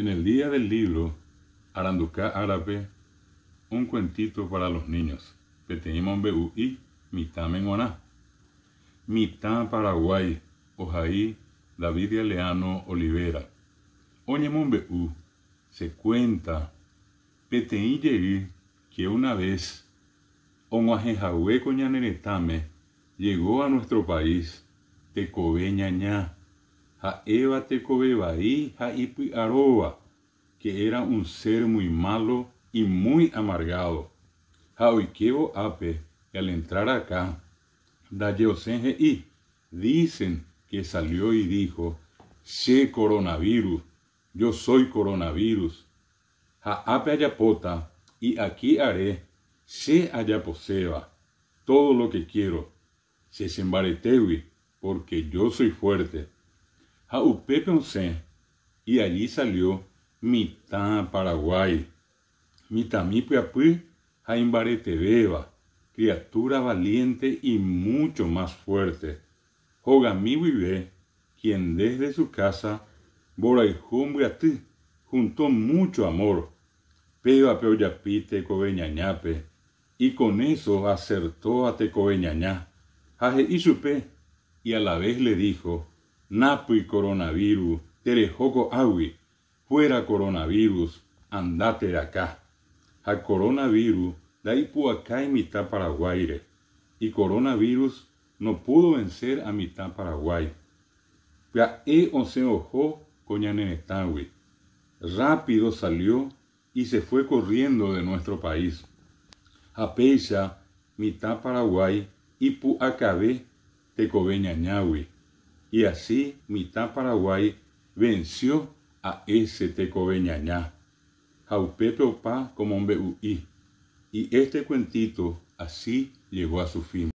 En el día del libro, Aranducá Árabe, un cuentito para los niños. Peteimon y mitá Oná. Mitá Paraguay, Ojaí, David Aleano Olivera. Oñemon se cuenta, Peteí que una vez, Omajejahué Coñaneretame, llegó a nuestro país, Tecobeñañá que era un ser muy malo y muy amargado. oikevo Ape, que al entrar acá, Dayeosenje y dicen que salió y dijo, se coronavirus, yo soy coronavirus. ape Ayapota, y aquí haré, se Ayaposeba, todo lo que quiero. Se sembaretewi, porque yo soy fuerte. Jaupé y allí salió Mitán Paraguay, apu Puyapuy, beba criatura valiente y mucho más fuerte, mi Vive, quien desde su casa, y Buatí, juntó mucho amor, Peba Peoyapite Cobeñañape, y con eso acertó a Tecobeñañá, Jaje supe y a la vez le dijo, Napui coronavirus, Terejoco agui, fuera coronavirus, andate de acá. A coronavirus, da acá y mitad Paraguay. Y coronavirus no pudo vencer a mitad Paraguay. Ya e o se ojó Rápido salió y se fue corriendo de nuestro país. pecha, mitad Paraguay, y cobeña ñawi y así mitad Paraguay venció a ese tecobeñañá. pa como un y este cuentito así llegó a su fin.